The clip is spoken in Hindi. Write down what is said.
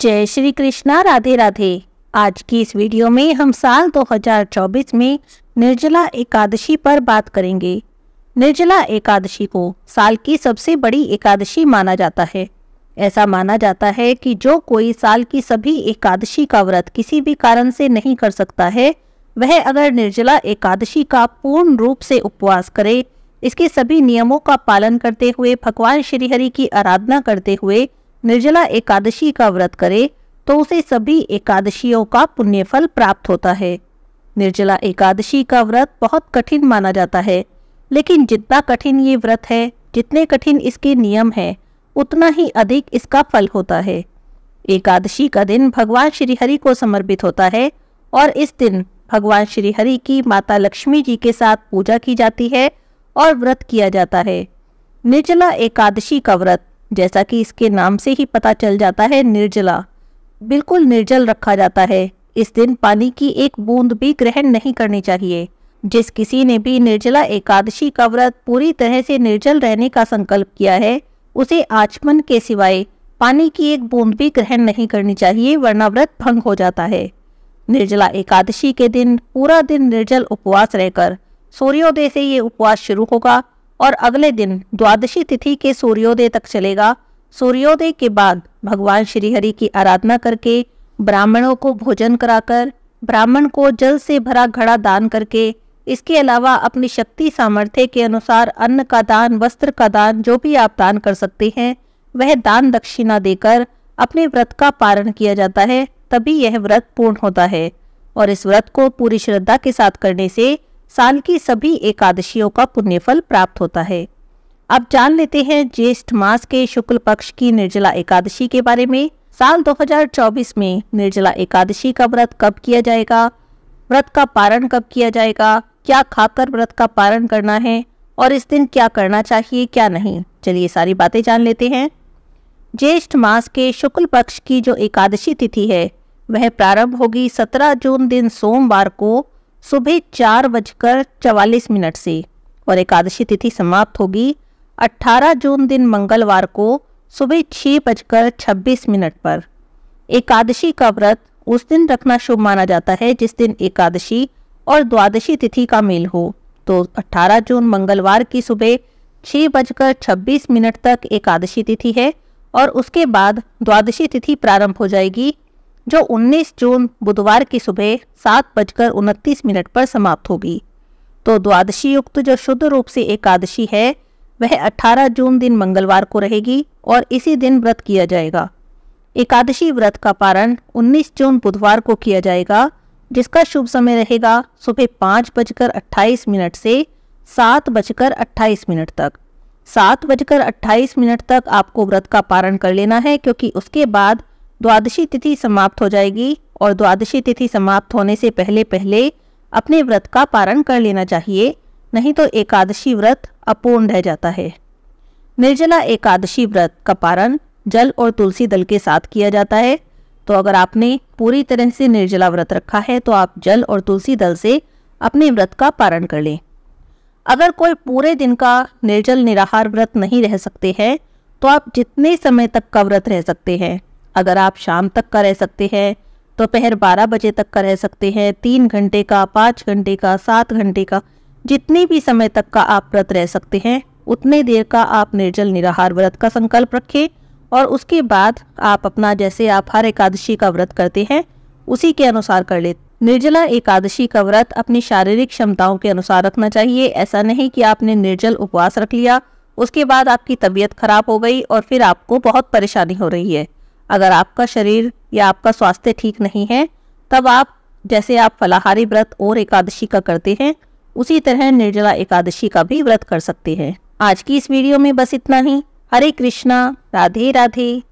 जय श्री कृष्णा राधे राधे आज की इस वीडियो में हम साल 2024 में निर्जला एकादशी पर बात करेंगे निर्जला एकादशी को साल की सबसे बड़ी एकादशी माना जाता है ऐसा माना जाता है कि जो कोई साल की सभी एकादशी का व्रत किसी भी कारण से नहीं कर सकता है वह अगर निर्जला एकादशी का पूर्ण रूप से उपवास करे इसके सभी नियमों का पालन करते हुए भगवान श्रीहरि की आराधना करते हुए निर्जला एकादशी का व्रत करे तो उसे सभी एकादशियों का पुण्यफल प्राप्त होता है निर्जला एकादशी का व्रत बहुत कठिन माना जाता है लेकिन जितना कठिन ये व्रत है जितने कठिन इसके नियम हैं उतना ही अधिक इसका फल होता है एकादशी का दिन भगवान श्रीहरि को समर्पित होता है और इस दिन भगवान श्रीहरि की माता लक्ष्मी जी के साथ पूजा की जाती है और व्रत किया जाता है निर्जला एकादशी का व्रत जैसा कि इसके नाम से ही पता चल जाता है निर्जला बिल्कुल निर्जल रखा जाता है इस दिन पानी की एक बूंद भी ग्रहण नहीं करनी चाहिए जिस किसी ने भी निर्जला एकादशी का व्रत पूरी तरह से निर्जल रहने का संकल्प किया है उसे आचमन के सिवाय पानी की एक बूंद भी ग्रहण नहीं करनी चाहिए वरना व्रत भंग हो जाता है निर्जला एकादशी के दिन पूरा दिन निर्जल उपवास रहकर सूर्योदय से ये उपवास शुरू होगा और अगले दिन द्वादशी तिथि के सूर्योदय तक चलेगा सूर्योदय के बाद भगवान श्रीहरि की आराधना करके ब्राह्मणों को भोजन कराकर ब्राह्मण को जल से भरा घड़ा दान करके इसके अलावा अपनी शक्ति सामर्थ्य के अनुसार अन्न का दान वस्त्र का दान जो भी आप दान कर सकते हैं वह दान दक्षिणा देकर अपने व्रत का पारण किया जाता है तभी यह व्रत पूर्ण होता है और इस व्रत को पूरी श्रद्धा के साथ करने से साल की सभी एकादशियों का पुण्यफल प्राप्त होता है अब जान लेते हैं ज्येष्ठ मास के शुक्ल पक्ष की निर्जला एकादशी के बारे में साल 2024 में निर्जला एकादशी का व्रत कब किया जाएगा व्रत का पारण कब किया जाएगा क्या खाकर व्रत का पारण करना है और इस दिन क्या करना चाहिए क्या नहीं चलिए सारी बातें जान लेते हैं ज्येष्ठ मास के शुक्ल पक्ष की जो एकादशी तिथि है वह प्रारंभ होगी 17 जून दिन सोमवार को सुबह चार बजकर चवालीस मिनट से और एकादशी तिथि समाप्त होगी 18 जून दिन मंगलवार को सुबह छः बजकर छब्बीस मिनट पर एकादशी का व्रत उस दिन रखना शुभ माना जाता है जिस दिन एकादशी और द्वादशी तिथि का मेल हो तो 18 जून मंगलवार की सुबह छः बजकर छब्बीस मिनट तक एकादशी तिथि है और उसके बाद द्वादशी तिथि प्रारंभ हो जाएगी जो 19 जून बुधवार की सुबह सात बजकर उनतीस मिनट पर समाप्त होगी तो द्वादशी युक्त जो शुद्ध रूप से एकादशी है वह 18 जून दिन मंगलवार को रहेगी और इसी दिन व्रत किया जाएगा एकादशी व्रत का पारण 19 जून बुधवार को किया जाएगा जिसका शुभ समय रहेगा सुबह पाँच बजकर अट्ठाईस मिनट से सात बजकर अट्ठाईस मिनट तक सात बजकर अट्ठाईस मिनट तक आपको व्रत का पारण कर लेना है क्योंकि उसके बाद द्वादशी तिथि समाप्त हो जाएगी और द्वादशी तिथि समाप्त होने से पहले पहले अपने व्रत का पारण कर लेना चाहिए नहीं तो एकादशी व्रत अपूर्ण रह जाता है निर्जला एकादशी व्रत का पारण जल और तुलसी दल के साथ किया जाता है तो अगर आपने पूरी तरह से निर्जला व्रत रखा है तो आप जल और तुलसी दल से अपने व्रत का पारण कर लें अगर कोई पूरे दिन का निर्जल निराहार व्रत नहीं रह सकते हैं तो आप जितने समय तक का व्रत रह सकते हैं अगर आप शाम तक का रह सकते हैं दोपहर बारह बजे तक का रह सकते हैं तीन घंटे का पाँच घंटे का सात घंटे का जितने भी समय तक का आप व्रत रह सकते हैं उतने देर का आप निर्जल निराहार व्रत का संकल्प रखें और उसके बाद आप अपना जैसे आप हर एकादशी का व्रत करते हैं उसी के अनुसार कर ले निर्जला एकादशी का व्रत अपनी शारीरिक क्षमताओं के अनुसार रखना चाहिए ऐसा नहीं कि आपने निर्जल उपवास रख लिया उसके बाद आपकी तबीयत खराब हो गई और फिर आपको बहुत परेशानी हो रही है अगर आपका शरीर या आपका स्वास्थ्य ठीक नहीं है तब आप जैसे आप फलाहारी व्रत और एकादशी का करते हैं उसी तरह निर्जला एकादशी का भी व्रत कर सकते हैं आज की इस वीडियो में बस इतना ही हरे कृष्णा राधे राधे